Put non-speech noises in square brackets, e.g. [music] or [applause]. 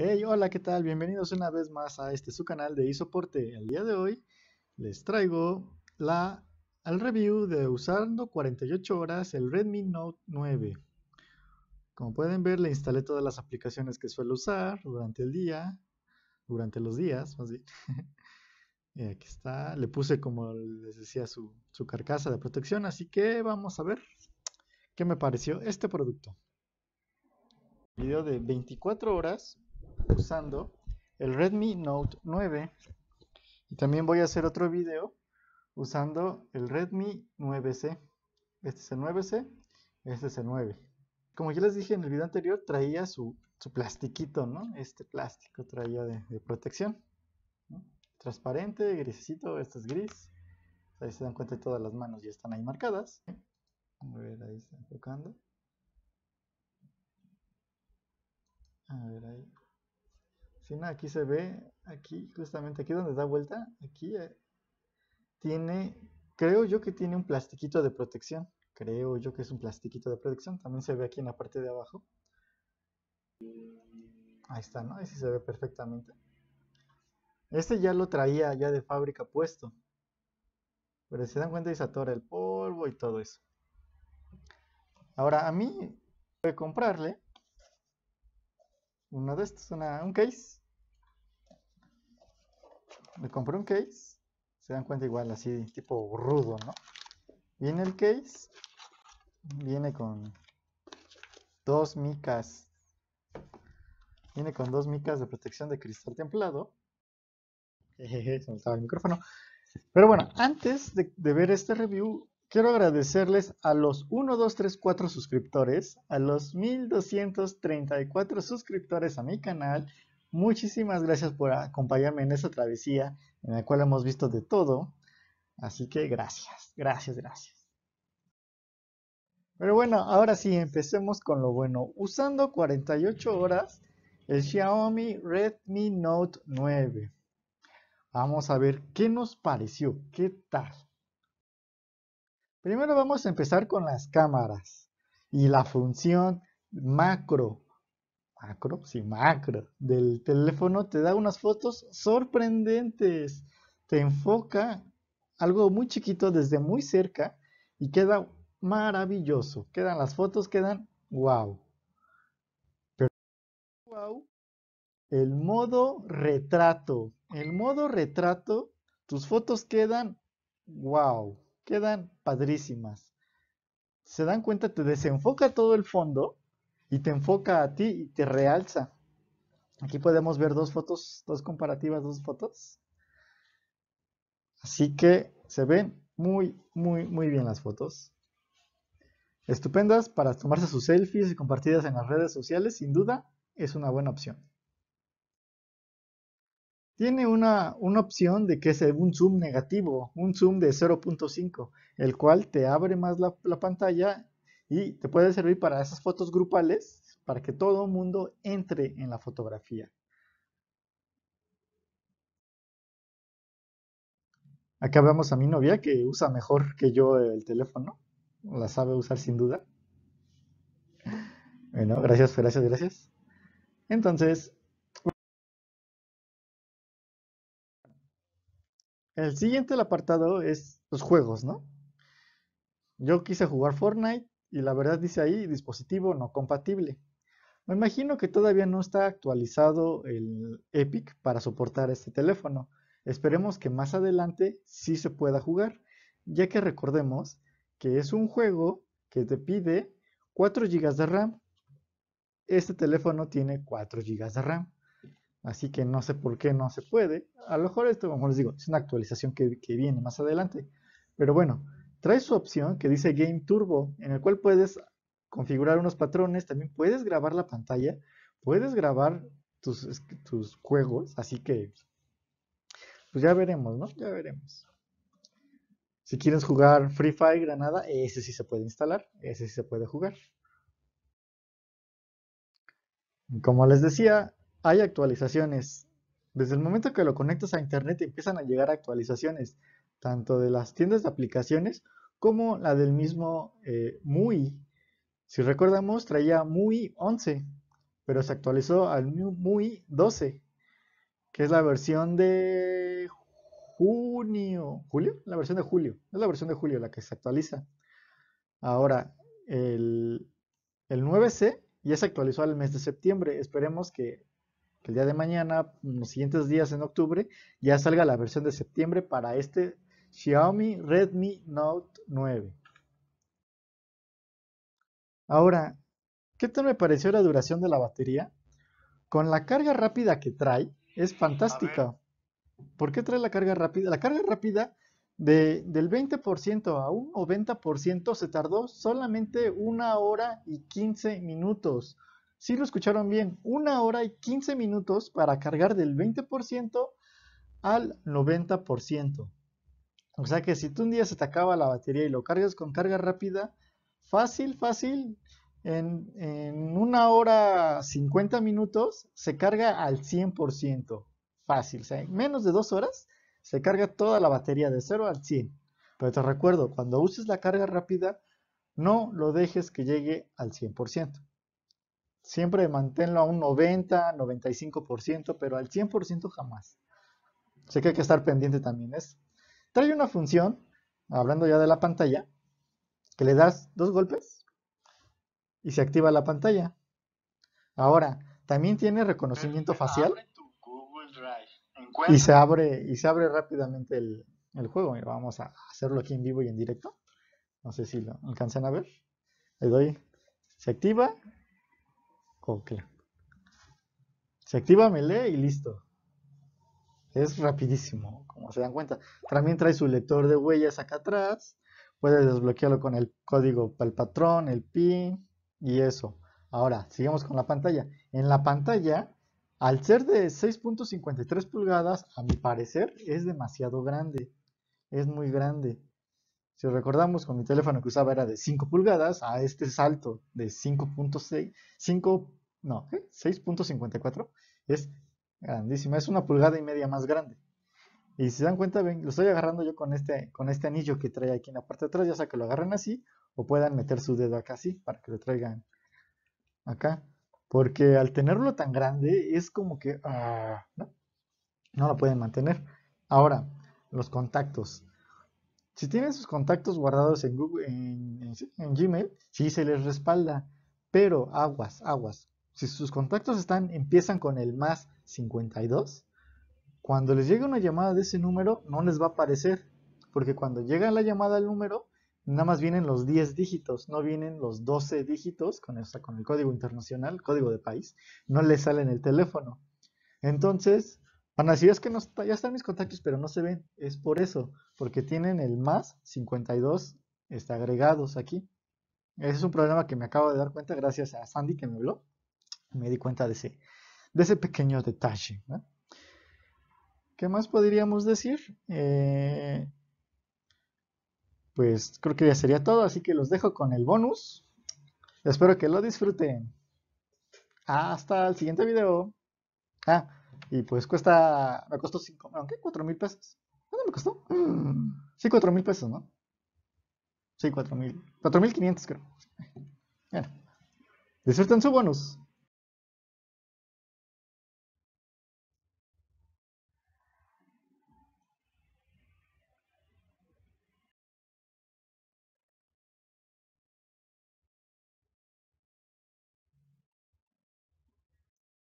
Hey, hola, ¿qué tal? Bienvenidos una vez más a este su canal de iSoporte. El día de hoy les traigo la al review de usando 48 horas el Redmi Note 9. Como pueden ver, le instalé todas las aplicaciones que suelo usar durante el día, durante los días, más bien. [laughs] y aquí está, le puse como les decía su, su carcasa de protección, así que vamos a ver qué me pareció este producto. Video de 24 horas usando el Redmi Note 9 y también voy a hacer otro video usando el Redmi 9C este es el 9C este es el 9 como ya les dije en el video anterior traía su, su plastiquito ¿no? este plástico traía de, protección transparente, grisito este es gris ahí se dan cuenta de todas las manos ya están ahí marcadas a ver ahí está enfocando a ver ahí aquí se ve, aquí, justamente aquí donde da vuelta, aquí eh, tiene, creo yo que tiene un plastiquito de protección. Creo yo que es un plastiquito de protección. También se ve aquí en la parte de abajo. Ahí está, ¿no? Ahí sí se ve perfectamente. Este ya lo traía ya de fábrica puesto. Pero si se dan cuenta, y se atora el polvo y todo eso. Ahora, a mí, voy a comprarle uno de estos, una, un case me compré un case, se dan cuenta igual, así tipo rudo, ¿no? Viene el case, viene con dos micas, viene con dos micas de protección de cristal templado. Jejeje, [laughs] se me estaba el micrófono. Pero bueno, antes de, ver este review, quiero agradecerles a los 1, 2, 3, 4 suscriptores, a los 1234 suscriptores a mi canal Muchísimas gracias por acompañarme en esta travesía en la cual hemos visto de todo. Así que gracias, gracias, gracias. Pero bueno, ahora sí, empecemos con lo bueno. Usando 48 horas, el Xiaomi Redmi Note 9. Vamos a ver qué nos pareció, qué tal. Primero vamos a empezar con las cámaras y la función macro macro, sí, macro, del teléfono te da unas fotos sorprendentes. Te enfoca algo muy chiquito desde muy cerca y queda maravilloso. Quedan las fotos, quedan wow. Pero wow, el modo retrato. El modo retrato, tus fotos quedan wow, quedan padrísimas. Se dan cuenta, te desenfoca todo el fondo y te enfoca a ti y te realza. Aquí podemos ver dos fotos, dos comparativas, dos fotos. Así que se ven muy, muy, muy bien las fotos. Estupendas para tomarse sus selfies y compartidas en las redes sociales, sin duda es una buena opción. Tiene una, una opción de que es un zoom negativo, un zoom de 0.5, el cual te abre más la pantalla y te puede servir para esas fotos grupales, para que todo el mundo entre en la fotografía. Acá vemos a mi novia que usa mejor que yo el teléfono, la sabe usar sin duda. Bueno, gracias, gracias, gracias. Entonces, el siguiente apartado es los juegos, ¿no? Yo quise jugar Fortnite, y la verdad dice ahí dispositivo no compatible. Me imagino que todavía no está actualizado el Epic para soportar este teléfono. Esperemos que más adelante sí se pueda jugar, ya que recordemos que es un juego que te pide 4 GB de RAM. Este teléfono tiene 4 GB de RAM. Así que no sé por qué no se puede. A lo mejor esto, como les digo, es una actualización que, que viene más adelante. Pero bueno, trae su opción que dice Game Turbo, en el cual puedes configurar unos patrones, también puedes grabar la pantalla, puedes grabar tus, tus juegos, así que pues ya veremos, ¿no? Ya veremos. Si quieres jugar Free Fire Granada, ese sí se puede instalar, ese sí se puede jugar. Como les decía, hay actualizaciones. Desde el momento que lo conectas a internet empiezan a llegar actualizaciones tanto de las tiendas de aplicaciones como la del mismo eh, MUI. Si recordamos, traía MUI 11, pero se actualizó al MUI 12, que es la versión de junio, julio, la versión de julio, es la versión de julio la que se actualiza. Ahora, el, 9C ya se actualizó al mes de septiembre, esperemos que, el día de mañana, los siguientes días en octubre, ya salga la versión de septiembre para este Xiaomi Redmi Note 9. Ahora, ¿qué tal me pareció la duración de la batería? Con la carga rápida que trae, es fantástica. ¿Por qué trae la carga rápida? La carga rápida del 20% a un 90% se tardó solamente una hora y 15 minutos. Si lo escucharon bien, una hora y 15 minutos para cargar del 20% al 90%. O sea que si tú un día se te acaba la batería y lo cargas con carga rápida, fácil, fácil, en, una hora 50 minutos se carga al 100%. Fácil, o sea, en menos de dos horas se carga toda la batería de 0 al 100. Pero te recuerdo, cuando uses la carga rápida, no lo dejes que llegue al 100%. Siempre manténlo a un 90, 95%, pero al 100% jamás. Sé que hay que estar pendiente también es. Trae una función, hablando ya de la pantalla, que le das dos golpes y se activa la pantalla. Ahora, también tiene reconocimiento facial y se abre y se abre rápidamente el, juego. vamos a hacerlo aquí en vivo y en directo. No sé si lo alcanzan a ver. Le doy. Se activa. Ok. Se activa, me lee y listo. Es rapidísimo, como se dan cuenta. También trae su lector de huellas acá atrás. Puede desbloquearlo con el código para el patrón, el PIN y eso. Ahora, sigamos con la pantalla. En la pantalla, al ser de 6.53 pulgadas, a mi parecer es demasiado grande. Es muy grande. Si recordamos, con mi teléfono que usaba era de 5 pulgadas, a este salto de 5.6, 5, no, 6.54 es Grandísima, es una pulgada y media más grande. Y si se dan cuenta, ven, lo estoy agarrando yo con este, con este anillo que trae aquí en la parte de atrás, ya sea que lo agarren así o puedan meter su dedo acá así para que lo traigan acá. Porque al tenerlo tan grande es como que ah, ¿no? no lo pueden mantener. Ahora, los contactos. Si tienen sus contactos guardados en, Google, en, en Gmail, sí se les respalda. Pero aguas, aguas si sus contactos están, empiezan con el más 52, cuando les llegue una llamada de ese número no les va a aparecer, porque cuando llega la llamada al número, nada más vienen los 10 dígitos, no vienen los 12 dígitos con, el código internacional, código de país, no les sale en el teléfono. Entonces, van a decir, es que ya están mis contactos, pero no se ven. Es por eso, porque tienen el más 52 está agregados aquí. Ese es un problema que me acabo de dar cuenta gracias a Sandy que me habló. Me di cuenta de ese, de ese pequeño detalle. ¿Qué más podríamos decir? Eh, pues creo que ya sería todo, así que los dejo con el bonus. Espero que lo disfruten. Hasta el siguiente video. Ah, y pues cuesta, me costó 5, aunque 4 mil pesos. ¿Cuánto me costó? Mm, sí, 4 mil pesos, ¿no? Sí, 4 mil. 4 mil 500 creo. Bueno, disfruten su bonus.